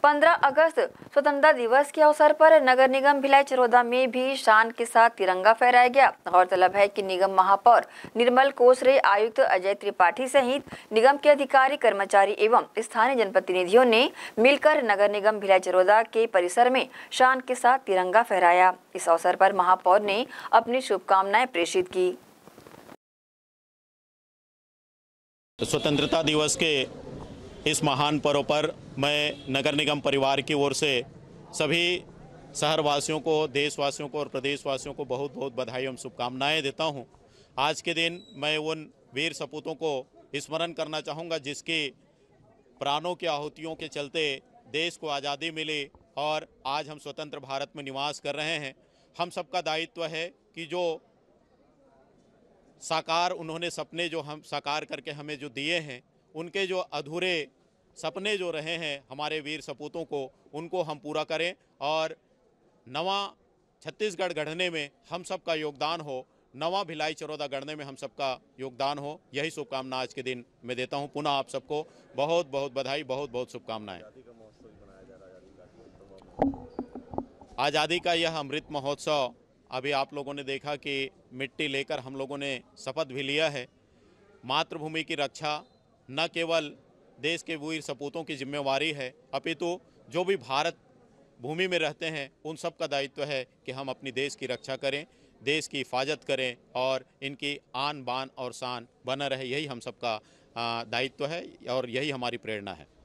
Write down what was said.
15 अगस्त स्वतंत्रता दिवस के अवसर पर नगर निगम भिलाई चरोदा में भी शान के साथ तिरंगा फहराया गया गौरतलब है कि निगम महापौर निर्मल कोसरे आयुक्त अजय त्रिपाठी सहित निगम के अधिकारी कर्मचारी एवं स्थानीय जनप्रतिनिधियों ने मिलकर नगर निगम भिलाई चरोदा के परिसर में शान के साथ तिरंगा फहराया इस अवसर पर महापौर ने अपनी शुभकामनाएं प्रेषित की स्वतंत्रता दिवस के इस महान पर्व पर मैं नगर निगम परिवार की ओर से सभी शहरवासियों को देशवासियों को और प्रदेशवासियों को बहुत बहुत बधाई एवं शुभकामनाएं देता हूं। आज के दिन मैं उन वीर सपूतों को स्मरण करना चाहूँगा जिसके प्राणों की आहुतियों के चलते देश को आज़ादी मिली और आज हम स्वतंत्र भारत में निवास कर रहे हैं हम सबका दायित्व है कि जो साकार उन्होंने सपने जो हम साकार करके हमें जो दिए हैं उनके जो अधूरे सपने जो रहे हैं हमारे वीर सपूतों को उनको हम पूरा करें और नवा छत्तीसगढ़ गढ़ने में हम सबका योगदान हो नवा भिलाई चरौदा गढ़ने में हम सबका योगदान हो यही शुभकामना आज के दिन मैं देता हूँ पुनः आप सबको बहुत बहुत बधाई बहुत बहुत शुभकामनाएं आज़ादी का यह अमृत महोत्सव अभी आप लोगों ने देखा कि मिट्टी लेकर हम लोगों ने शपथ भी लिया है मातृभूमि की रक्षा न केवल देश के वीर सपूतों की जिम्मेवारी है अपितु तो जो भी भारत भूमि में रहते हैं उन सब का दायित्व है कि हम अपनी देश की रक्षा करें देश की हिफाजत करें और इनकी आन बान और शान बना रहे यही हम सबका दायित्व है और यही हमारी प्रेरणा है